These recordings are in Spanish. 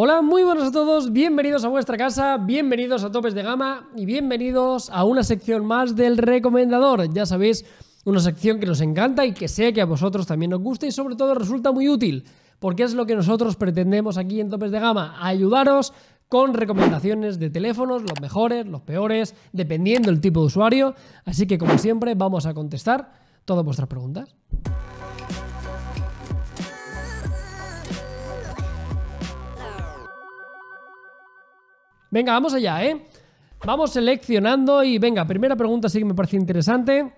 Hola, muy buenos a todos, bienvenidos a vuestra casa, bienvenidos a Topes de Gama y bienvenidos a una sección más del recomendador. Ya sabéis, una sección que nos encanta y que sé que a vosotros también os gusta y sobre todo resulta muy útil, porque es lo que nosotros pretendemos aquí en Topes de Gama, ayudaros con recomendaciones de teléfonos, los mejores, los peores, dependiendo del tipo de usuario. Así que como siempre vamos a contestar todas vuestras preguntas. Venga, vamos allá, ¿eh? Vamos seleccionando y venga, primera pregunta sí que me parece interesante.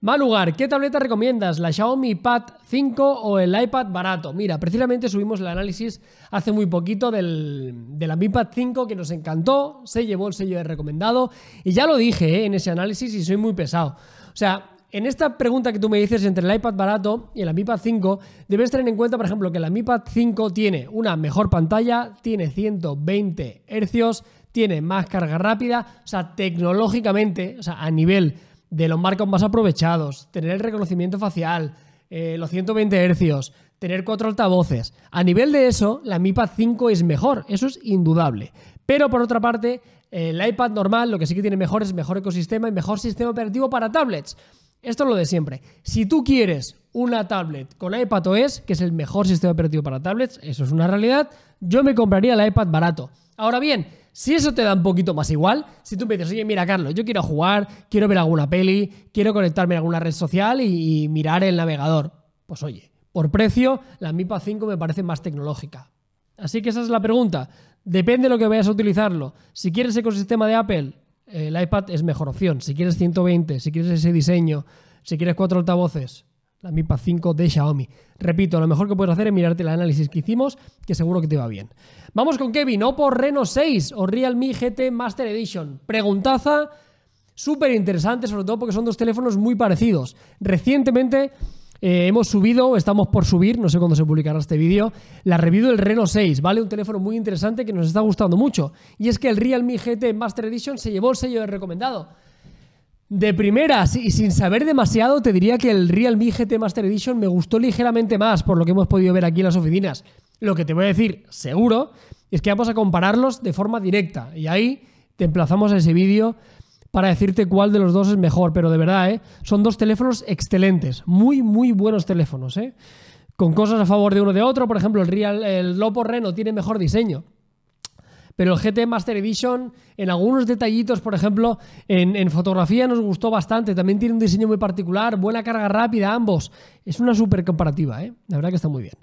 Mal lugar ¿qué tableta recomiendas? ¿La Xiaomi Pad 5 o el iPad barato? Mira, precisamente subimos el análisis hace muy poquito del, de la Mi Pad 5 que nos encantó, se llevó el sello de recomendado y ya lo dije ¿eh? en ese análisis y soy muy pesado. O sea, en esta pregunta que tú me dices entre el iPad barato y el Pad 5, debes tener en cuenta, por ejemplo, que el Pad 5 tiene una mejor pantalla, tiene 120 Hz, tiene más carga rápida, o sea, tecnológicamente, o sea, a nivel de los marcos más aprovechados, tener el reconocimiento facial, eh, los 120 Hz, tener cuatro altavoces. A nivel de eso, la Mi Pad 5 es mejor, eso es indudable. Pero por otra parte, el iPad normal lo que sí que tiene mejor es mejor ecosistema y mejor sistema operativo para tablets. Esto es lo de siempre. Si tú quieres una tablet con iPadOS, que es el mejor sistema operativo para tablets, eso es una realidad, yo me compraría el iPad barato. Ahora bien, si eso te da un poquito más igual, si tú me dices, oye, mira, Carlos, yo quiero jugar, quiero ver alguna peli, quiero conectarme a alguna red social y, mirar el navegador, pues oye, por precio, la MiPA 5 me parece más tecnológica. Así que esa es la pregunta. Depende de lo que vayas a utilizarlo. Si quieres ecosistema de Apple, el iPad es mejor opción. Si quieres 120, si quieres ese diseño, si quieres cuatro altavoces, la Mi Pad 5 de Xiaomi. Repito, lo mejor que puedes hacer es mirarte el análisis que hicimos, que seguro que te va bien. Vamos con Kevin, Oppo Reno 6 o Realme GT Master Edition. Preguntaza súper interesante, sobre todo porque son dos teléfonos muy parecidos. Recientemente eh, hemos subido, estamos por subir, no sé cuándo se publicará este vídeo, la review del Reno 6, ¿vale? Un teléfono muy interesante que nos está gustando mucho. Y es que el Realme GT Master Edition se llevó el sello de recomendado. De primeras y sin saber demasiado, te diría que el Realme GT Master Edition me gustó ligeramente más, por lo que hemos podido ver aquí en las oficinas. Lo que te voy a decir, seguro, es que vamos a compararlos de forma directa. Y ahí te emplazamos a ese vídeo para decirte cuál de los dos es mejor, pero de verdad, ¿eh? son dos teléfonos excelentes, muy, muy buenos teléfonos, ¿eh? con cosas a favor de uno de otro, por ejemplo, el, Real, el Lopo Reno tiene mejor diseño, pero el GT Master Edition, en algunos detallitos, por ejemplo, en, en, fotografía nos gustó bastante. También tiene un diseño muy particular, buena carga rápida, ambos. Es una super comparativa, ¿eh? La verdad que está muy bien.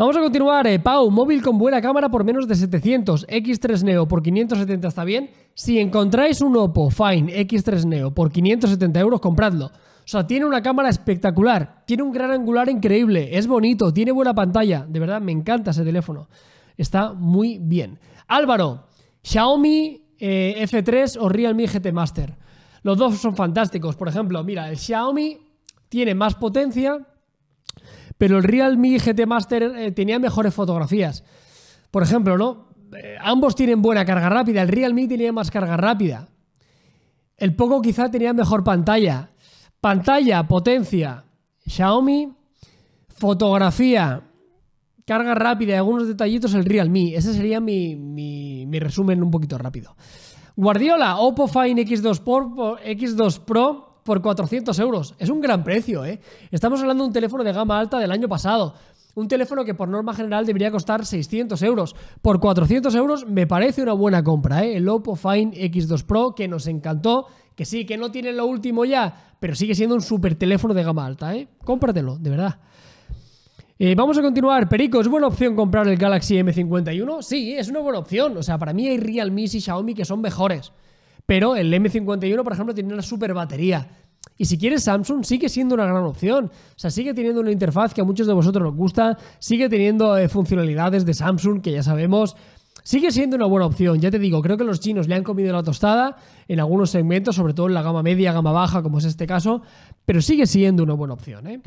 Vamos a continuar. Eh, Pau, móvil con buena cámara por menos de 700. X3 Neo por 570 está bien. Si encontráis un Oppo Fine X3 Neo por 570 euros, compradlo. O sea, tiene una cámara espectacular. Tiene un gran angular increíble. Es bonito. Tiene buena pantalla. De verdad, me encanta ese teléfono. Está muy bien. Álvaro, Xiaomi eh, F3 o Realme GT Master. Los dos son fantásticos. Por ejemplo, mira, el Xiaomi tiene más potencia, pero el Realme GT Master eh, tenía mejores fotografías. Por ejemplo, ¿no? Eh, ambos tienen buena carga rápida, el Realme tenía más carga rápida. El Poco quizá tenía mejor pantalla. Pantalla, potencia, Xiaomi, fotografía, carga rápida y algunos detallitos el Realme. Ese sería mi, mi, mi resumen un poquito rápido. Guardiola, Oppo Fine X2 Pro, X2 Pro por 400 euros. Es un gran precio, ¿eh? Estamos hablando de un teléfono de gama alta del año pasado. Un teléfono que por norma general debería costar 600 euros. Por 400 euros me parece una buena compra, ¿eh? El Oppo Fine X2 Pro que nos encantó, que sí, que no tiene lo último ya, pero sigue siendo un super teléfono de gama alta, ¿eh? Cómpratelo, de verdad. Eh, vamos a continuar. Perico, ¿es buena opción comprar el Galaxy M51? Sí, es una buena opción. O sea, para mí hay Realme y Xiaomi que son mejores. Pero el M51, por ejemplo, tiene una super batería. Y si quieres, Samsung sigue siendo una gran opción. O sea, sigue teniendo una interfaz que a muchos de vosotros nos gusta, sigue teniendo eh, funcionalidades de Samsung que ya sabemos. Sigue siendo una buena opción, ya te digo, creo que los chinos le han comido la tostada en algunos segmentos, sobre todo en la gama media, gama baja, como es este caso, pero sigue siendo una buena opción. ¿eh?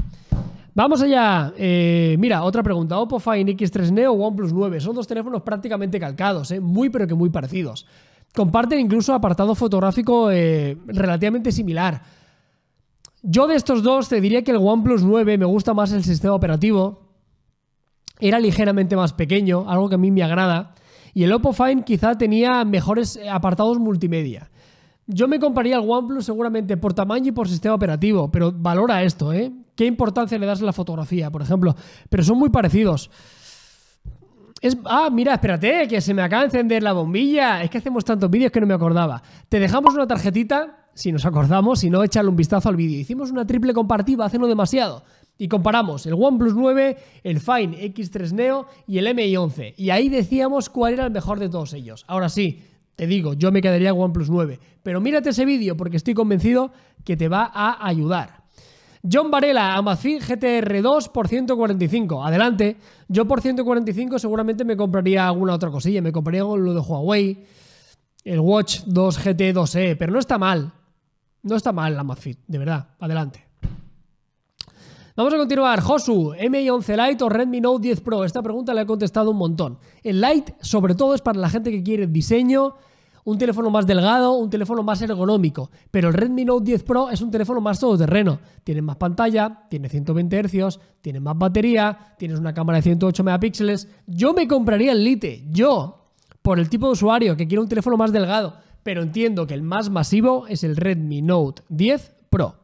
Vamos allá. Eh, mira, otra pregunta. Oppo Find X3 Neo o OnePlus 9. Son dos teléfonos prácticamente calcados, muy pero que muy parecidos comparten incluso apartado fotográfico eh, relativamente similar. Yo de estos dos te diría que el OnePlus 9 me gusta más el sistema operativo. Era ligeramente más pequeño, algo que a mí me agrada. Y el Oppo Find quizá tenía mejores eh, apartados multimedia. Yo me compararía al OnePlus seguramente por tamaño y por sistema operativo, pero valora esto, ¿eh? ¿Qué importancia le das a la fotografía, por ejemplo? Pero son muy parecidos. Es, ah, mira, espérate, que se me acaba de encender la bombilla. Es que hacemos tantos vídeos que no me acordaba. Te dejamos una tarjetita, si nos acordamos, si no, échale un vistazo al vídeo. Hicimos una triple comparativa hace no demasiado. Y comparamos el OnePlus 9, el Fine X3 Neo y el Mi 11. Y ahí decíamos cuál era el mejor de todos ellos. Ahora sí, te digo, yo me quedaría OnePlus 9. Pero mírate ese vídeo porque estoy convencido que te va a ayudar. John Varela, Amazfit GTR2 por 145. Adelante. Yo por 145 seguramente me compraría alguna otra cosilla. Me compraría lo de Huawei, el Watch 2 GT2E. Pero no está mal. No está mal la Amazfit, de verdad. Adelante. Vamos a continuar. Josu, mi 11 Lite o Redmi Note 10 Pro. Esta pregunta la he contestado un montón. El Lite, sobre todo, es para la gente que quiere diseño un teléfono más delgado, un teléfono más ergonómico. Pero el Redmi Note 10 Pro es un teléfono más todoterreno. Tiene más pantalla, tiene 120 Hz, tiene más batería, tienes una cámara de 108 megapíxeles. Yo me compraría el Lite, yo, por el tipo de usuario que quiere un teléfono más delgado. Pero entiendo que el más masivo es el Redmi Note 10 Pro.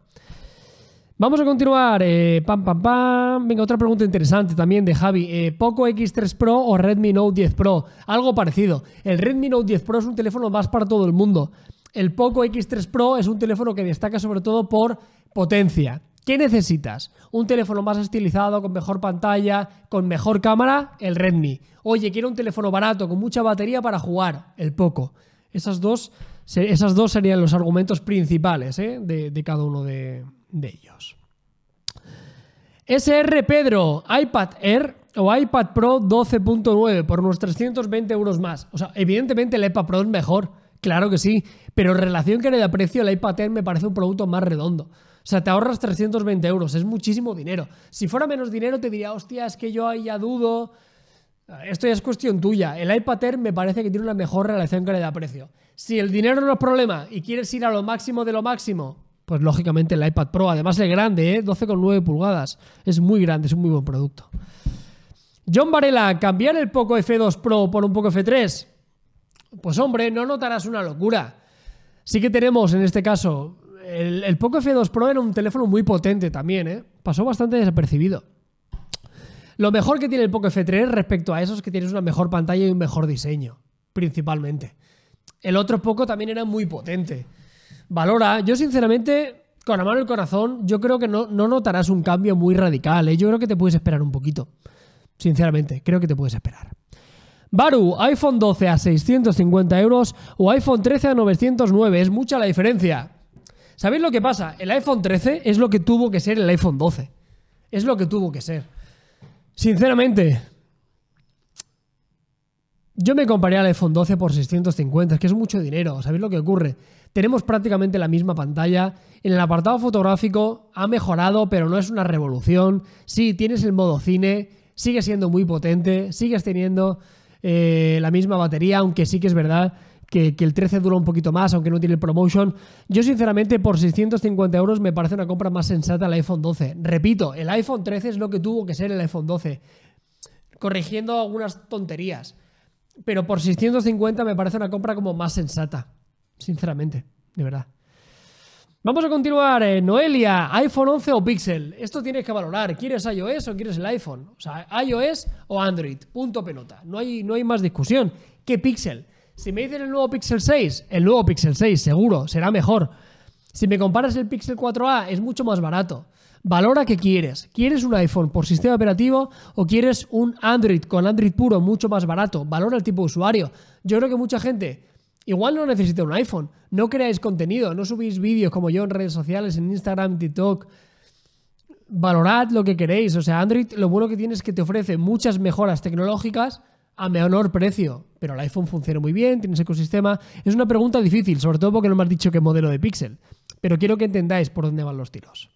Vamos a continuar. Eh, pam, pam, pam. Venga, otra pregunta interesante también de Javi. Eh, ¿Poco X3 Pro o Redmi Note 10 Pro? Algo parecido. El Redmi Note 10 Pro es un teléfono más para todo el mundo. El Poco X3 Pro es un teléfono que destaca sobre todo por potencia. ¿Qué necesitas? ¿Un teléfono más estilizado, con mejor pantalla, con mejor cámara? El Redmi. Oye, quiero un teléfono barato, con mucha batería para jugar. El Poco. Esas dos, esas dos serían los argumentos principales eh, de cada uno de, de ellos. SR Pedro, iPad Air o iPad Pro 12.9 por unos 320 euros más. O sea, evidentemente el iPad Pro es mejor, claro que sí, pero en relación que le da precio el iPad Air me parece un producto más redondo. O sea, te ahorras 320 euros, es muchísimo dinero. Si fuera menos dinero te diría, hostia, es que yo ahí ya dudo. Esto ya es cuestión tuya. El iPad Air me parece que tiene una mejor relación que le da precio Si el dinero no es problema y quieres ir a lo máximo de lo máximo, pues lógicamente el iPad Pro. Además es grande, ¿eh? 12,9 pulgadas. Es muy grande, es un muy buen producto. John Varela, ¿cambiar el Poco F2 Pro por un Poco F3? Pues hombre, no notarás una locura. Sí que tenemos en este caso, el, el Poco F2 Pro era un teléfono muy potente también, ¿eh? pasó bastante desapercibido. Lo mejor que tiene el Poco F3 respecto a eso es que tienes una mejor pantalla y un mejor diseño, principalmente. El otro Poco también era muy potente Valora, yo sinceramente, con la mano y el corazón, yo creo que no, notarás un cambio muy radical. ¿eh? Yo creo que te puedes esperar un poquito. Sinceramente, creo que te puedes esperar. Baru, iPhone 12 a 650 euros o iPhone 13 a 909. Es mucha la diferencia. ¿Sabéis lo que pasa? El iPhone 13 es lo que tuvo que ser el iPhone 12. Es lo que tuvo que ser. Sinceramente, yo me comparé al iPhone 12 por 650, es que es mucho dinero. ¿Sabéis lo que ocurre? tenemos prácticamente la misma pantalla. En el apartado fotográfico ha mejorado, pero no es una revolución. Sí, tienes el modo cine, sigue siendo muy potente, sigues teniendo eh, la misma batería, aunque sí que es verdad que, que, el 13 dura un poquito más, aunque no tiene el promotion. Yo sinceramente por 650 euros me parece una compra más sensata el iPhone 12. Repito, el iPhone 13 es lo que tuvo que ser el iPhone 12, corrigiendo algunas tonterías. Pero por 650 me parece una compra como más sensata sinceramente, de verdad. Vamos a continuar. Eh, Noelia, iPhone 11 o Pixel. Esto tienes que valorar. ¿Quieres iOS o quieres el iPhone? O sea, iOS o Android. Punto pelota. No hay, no hay más discusión. ¿Qué Pixel? Si me dicen el nuevo Pixel 6, el nuevo Pixel 6, seguro, será mejor. Si me comparas el Pixel 4a, es mucho más barato. Valora qué quieres. ¿Quieres un iPhone por sistema operativo o quieres un Android con Android puro, mucho más barato? Valora el tipo de usuario. Yo creo que mucha gente Igual no necesito un iPhone. No creáis contenido, no subís vídeos como yo en redes sociales, en Instagram, TikTok. Valorad lo que queréis. O sea, Android lo bueno que tiene es que te ofrece muchas mejoras tecnológicas a menor precio. Pero el iPhone funciona muy bien, tienes ecosistema. Es una pregunta difícil, sobre todo porque no me has dicho qué modelo de Pixel. Pero quiero que entendáis por dónde van los tiros.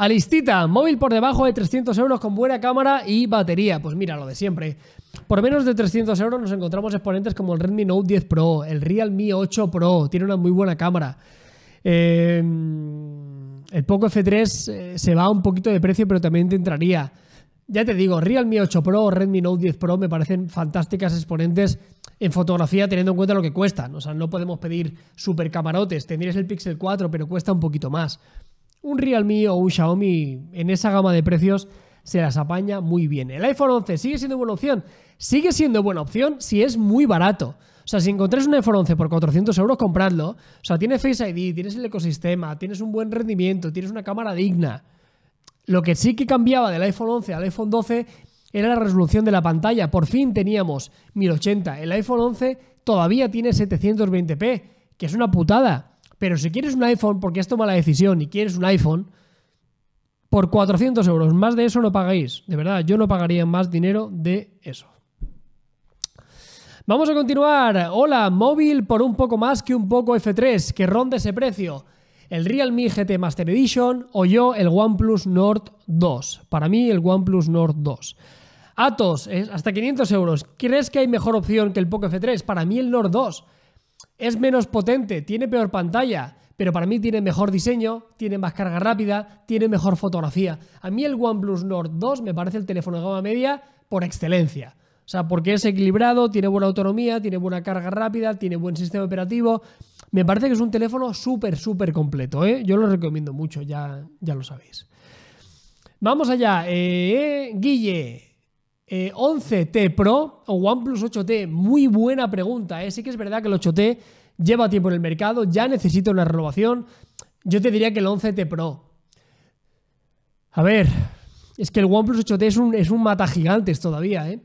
Alistita, móvil por debajo de 300 euros con buena cámara y batería. Pues mira, lo de siempre. Por menos de 300 euros nos encontramos exponentes como el Redmi Note 10 Pro, el Realme 8 Pro, tiene una muy buena cámara. Eh, el Poco F3 eh, se va un poquito de precio, pero también te entraría. Ya te digo, Realme 8 Pro o Redmi Note 10 Pro me parecen fantásticas exponentes en fotografía teniendo en cuenta lo que cuesta O sea, no podemos pedir super camarotes. Tendrías el Pixel 4, pero cuesta un poquito más un Realme o un Xiaomi en esa gama de precios se las apaña muy bien. El iPhone 11 sigue siendo buena opción. Sigue siendo buena opción si es muy barato. O sea, si encontráis un iPhone 11 por 400 euros, compradlo. O sea, tiene Face ID, tienes el ecosistema, tienes un buen rendimiento, tienes una cámara digna. Lo que sí que cambiaba del iPhone 11 al iPhone 12 era la resolución de la pantalla. Por fin teníamos 1080. El iPhone 11 todavía tiene 720p, que es una putada. Pero si quieres un iPhone porque has tomado la decisión y quieres un iPhone, por 400 euros, más de eso no pagáis. De verdad, yo no pagaría más dinero de eso. Vamos a continuar. Hola, móvil por un poco más que un poco F3, que ronde ese precio. El Realme GT Master Edition o yo el OnePlus Nord 2. Para mí el OnePlus Nord 2. Atos, hasta 500 euros. ¿Crees que hay mejor opción que el Poco F3? Para mí el Nord 2. Es menos potente, tiene peor pantalla, pero para mí tiene mejor diseño, tiene más carga rápida, tiene mejor fotografía. A mí el OnePlus Nord 2 me parece el teléfono de gama media por excelencia. O sea, porque es equilibrado, tiene buena autonomía, tiene buena carga rápida, tiene buen sistema operativo. Me parece que es un teléfono súper, súper completo. ¿eh? Yo lo recomiendo mucho, ya, ya lo sabéis. Vamos allá. Eh, Guille, 11T eh, Pro o OnePlus 8T, muy buena pregunta. ¿eh? Sí que es verdad que el 8T lleva tiempo en el mercado, ya necesita una renovación. Yo te diría que el 11T Pro. A ver, es que el OnePlus 8T es un, es un mata gigantes todavía. ¿eh?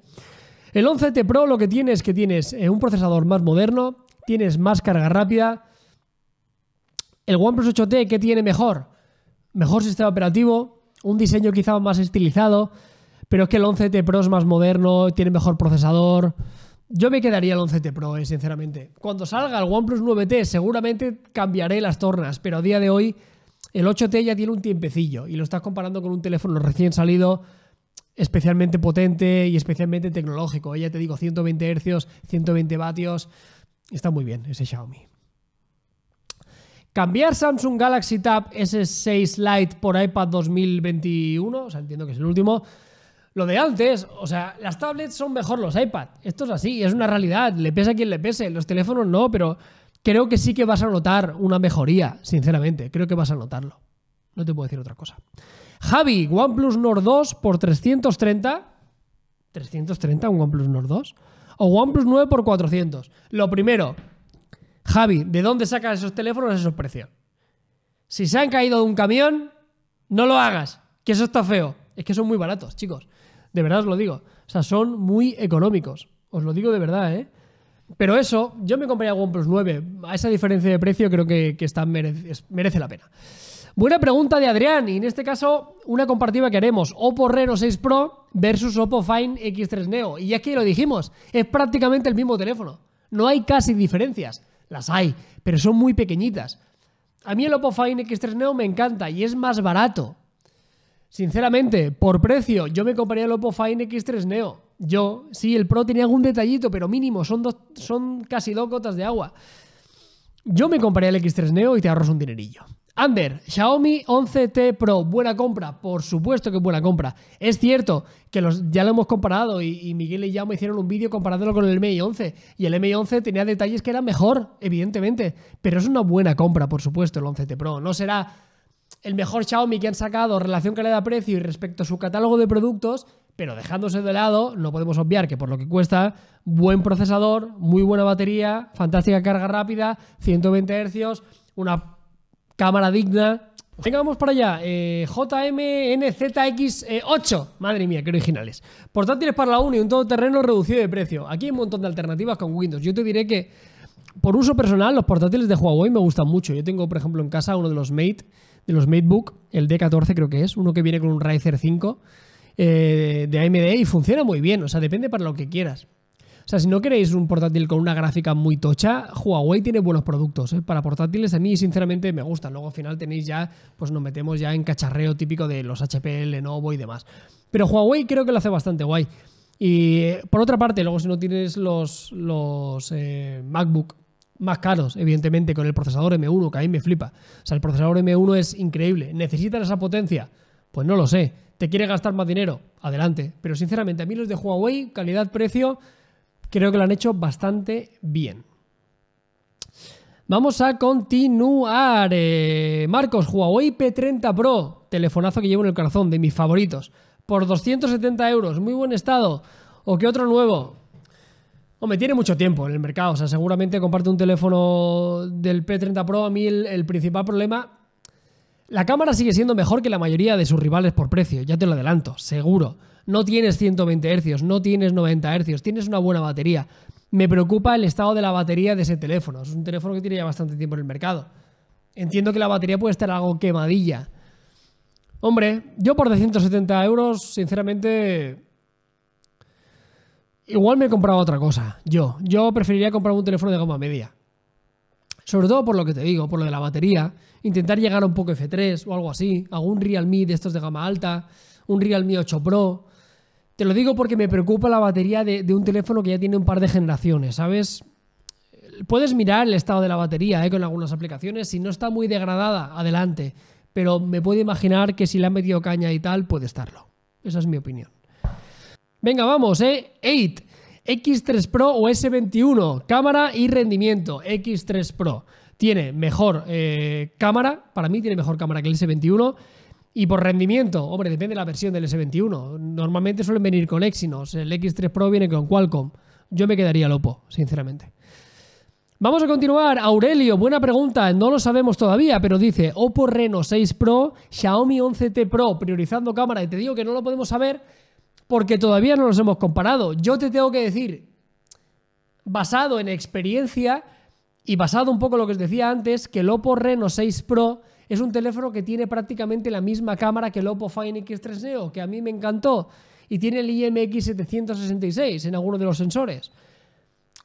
El 11T Pro lo que tiene es que tienes eh, un procesador más moderno, tienes más carga rápida. El OnePlus 8T, ¿qué tiene mejor? Mejor sistema operativo, un diseño quizá más estilizado pero es que el 11T Pro es más moderno, tiene mejor procesador. Yo me quedaría el 11T Pro, eh, sinceramente. Cuando salga el OnePlus 9T, seguramente cambiaré las tornas, pero a día de hoy el 8T ya tiene un tiempecillo y lo estás comparando con un teléfono recién salido, especialmente potente y especialmente tecnológico. Ya te digo, 120 Hz, 120 vatios. Está muy bien ese Xiaomi. Cambiar Samsung Galaxy Tab S6 Lite por iPad 2021, o sea, entiendo que es el último, lo de antes, o sea, las tablets son mejor los iPad. Esto es así, es una realidad. Le pese a quien le pese. Los teléfonos no, pero creo que sí que vas a notar una mejoría, sinceramente. Creo que vas a notarlo. No te puedo decir otra cosa. Javi, OnePlus Nord 2 por 330. 330 un OnePlus Nord 2 o OnePlus 9 por 400. Lo primero, Javi, ¿de dónde sacas esos teléfonos a esos precios? Si se han caído de un camión, no lo hagas, que eso está feo. Es que son muy baratos, chicos. De verdad os lo digo. O sea, son muy económicos. Os lo digo de verdad, ¿eh? Pero eso, yo me compraría OnePlus 9. A esa diferencia de precio creo que, que merece, la pena. Buena pregunta de Adrián, y en este caso, una comparativa que haremos: Oppo Reno 6 Pro versus Oppo Find X3 Neo. Y aquí lo dijimos, es prácticamente el mismo teléfono. No hay casi diferencias. Las hay, pero son muy pequeñitas. A mí el Oppo Find X3 Neo me encanta y es más barato. Sinceramente, por precio, yo me compraría el Oppo Find X3 Neo. Yo, sí, el Pro tenía algún detallito, pero mínimo, son, dos, son casi dos gotas de agua. Yo me compraría el X3 Neo y te ahorras un dinerillo. Ander, Xiaomi 11T Pro, buena compra, por supuesto que buena compra. Es cierto que los, ya lo hemos comparado y, Miguel y Yao me hicieron un vídeo comparándolo con el Mi 11 y el Mi 11 tenía detalles que eran mejor, evidentemente, pero es una buena compra, por supuesto, el 11T Pro. No será el mejor Xiaomi que han sacado, relación calidad-precio y respecto a su catálogo de productos, pero dejándose de lado, no podemos obviar que por lo que cuesta, buen procesador, muy buena batería, fantástica carga rápida, 120 Hz, una cámara digna. Venga, para allá. Eh, JMNZX8. Madre mía, qué originales. Portátiles para la uni, un todoterreno reducido de precio. Aquí hay un montón de alternativas con Windows. Yo te diré que, por uso personal, los portátiles de Huawei me gustan mucho. Yo tengo, por ejemplo, en casa uno de los Mate de los MateBook, el D14 creo que es, uno que viene con un Ryzen 5 eh, de AMD y funciona muy bien, o sea, depende para lo que quieras. O sea, si no queréis un portátil con una gráfica muy tocha, Huawei tiene buenos productos. Eh. Para portátiles a mí sinceramente me gusta. Luego al final tenéis ya, pues nos metemos ya en cacharreo típico de los HP, Lenovo y demás. Pero Huawei creo que lo hace bastante guay. Y eh, por otra parte, luego si no tienes los, los MacBook más caros, evidentemente, con el procesador M1, que a me flipa. O sea, el procesador M1 es increíble. ¿Necesitan esa potencia? Pues no lo sé. ¿Te quiere gastar más dinero? Adelante. Pero sinceramente, a mí los de Huawei, calidad-precio, creo que lo han hecho bastante bien. Vamos a continuar. Eh, Marcos, Huawei P30 Pro, telefonazo que llevo en el corazón, de mis favoritos, por 270 euros, muy buen estado. ¿O qué otro nuevo? Hombre, tiene mucho tiempo en el mercado. O sea, seguramente comparte un teléfono del P30 Pro. A mí el, principal problema. La cámara sigue siendo mejor que la mayoría de sus rivales por precio, ya te lo adelanto, seguro. No tienes 120 Hz, no tienes 90 Hz, tienes una buena batería. Me preocupa el estado de la batería de ese teléfono. Es un teléfono que tiene ya bastante tiempo en el mercado. Entiendo que la batería puede estar algo quemadilla. Hombre, yo por 270 euros, sinceramente, igual me he comprado otra cosa. Yo, yo preferiría comprar un teléfono de gama media. Sobre todo por lo que te digo, por lo de la batería. Intentar llegar a un poco F3 o algo así. Algún Realme de estos de gama alta. Un Realme 8 Pro. Te lo digo porque me preocupa la batería de, un teléfono que ya tiene un par de generaciones, ¿sabes? Puedes mirar el estado de la batería ¿eh? con algunas aplicaciones. Si no está muy degradada, adelante. Pero me puedo imaginar que si le han metido caña y tal, puede estarlo. Esa es mi opinión. Venga, vamos, ¿eh? 8. X3 Pro o S21. Cámara y rendimiento. X3 Pro. Tiene mejor eh, cámara. Para mí tiene mejor cámara que el S21. Y por rendimiento, hombre, depende de la versión del S21. Normalmente suelen venir con Exynos. El X3 Pro viene con Qualcomm. Yo me quedaría lopo, sinceramente. Vamos a continuar. Aurelio, buena pregunta. No lo sabemos todavía, pero dice Oppo Reno 6 Pro, Xiaomi 11T Pro, priorizando cámara. Y te digo que no lo podemos saber porque todavía no los hemos comparado. Yo te tengo que decir, basado en experiencia y basado un poco en lo que os decía antes, que el Oppo Reno 6 Pro es un teléfono que tiene prácticamente la misma cámara que el Oppo Find X3 Neo, que a mí me encantó, y tiene el IMX766 en alguno de los sensores.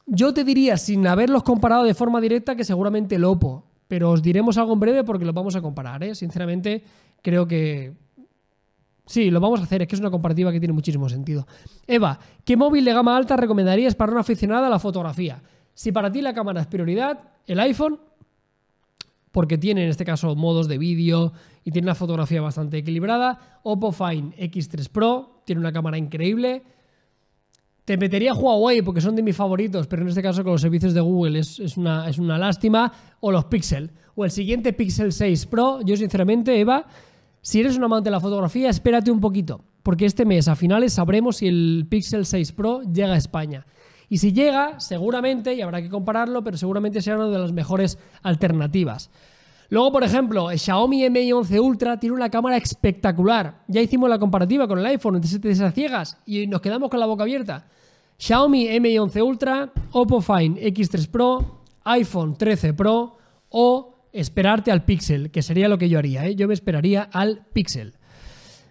Yo te diría, sin haberlos comparado de forma directa, que seguramente el Oppo, pero os diremos algo en breve porque los vamos a comparar, ¿eh? Sinceramente, creo que Sí, lo vamos a hacer, es que es una comparativa que tiene muchísimo sentido. Eva, ¿qué móvil de gama alta recomendarías para una aficionada a la fotografía? Si para ti la cámara es prioridad, el iPhone, porque tiene en este caso modos de vídeo y tiene una fotografía bastante equilibrada. Oppo Find X3 Pro, tiene una cámara increíble. Te metería Huawei porque son de mis favoritos, pero en este caso con los servicios de Google es, una, es una lástima. O los Pixel. O el siguiente Pixel 6 Pro. Yo sinceramente, Eva, si eres un amante de la fotografía, espérate un poquito, porque este mes a finales sabremos si el Pixel 6 Pro llega a España. Y si llega, seguramente, y habrá que compararlo, pero seguramente será una de las mejores alternativas. Luego, por ejemplo, el Xiaomi Mi 11 Ultra tiene una cámara espectacular. Ya hicimos la comparativa con el iPhone entre 7 ciegas y nos quedamos con la boca abierta. Xiaomi Mi 11 Ultra, Oppo Find X3 Pro, iPhone 13 Pro o esperarte al Pixel, que sería lo que yo haría, ¿eh? yo me esperaría al Pixel.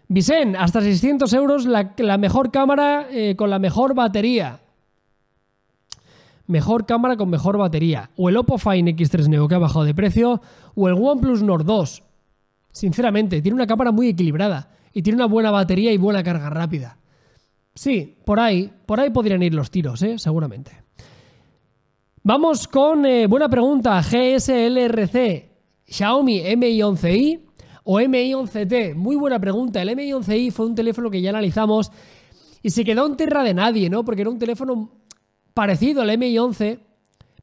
Vicen, hasta 600 euros la, mejor cámara eh, con la mejor batería. Mejor cámara con mejor batería. O el Oppo Fine X3 Neo que ha bajado de precio. O el OnePlus Nord 2. Sinceramente, tiene una cámara muy equilibrada. Y tiene una buena batería y buena carga rápida. Sí, por ahí, por ahí podrían ir los tiros, ¿eh? seguramente. Vamos con eh, buena pregunta, GSLRC, Xiaomi Mi11i o Mi11t. Muy buena pregunta, el Mi11i fue un teléfono que ya analizamos y se quedó en tierra de nadie, ¿no? Porque era un teléfono parecido al Mi11,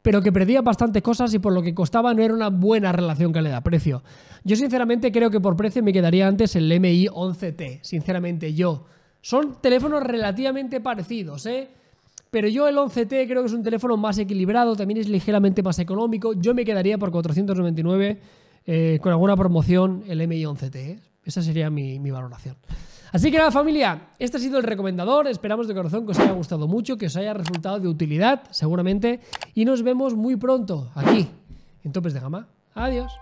pero que perdía bastantes cosas y por lo que costaba no era una buena relación que le calidad-precio. Yo sinceramente creo que por precio me quedaría antes el MI11T, sinceramente yo. Son teléfonos relativamente parecidos, ¿eh? Pero yo el 11T creo que es un teléfono más equilibrado, también es ligeramente más económico. Yo me quedaría por 499 eh, con alguna promoción el MI 11T. ¿eh? Esa sería mi, mi valoración. Así que nada, familia, este ha sido el recomendador. Esperamos de corazón que os haya gustado mucho, que os haya resultado de utilidad, seguramente. Y nos vemos muy pronto aquí, en Topes de Gama. Adiós.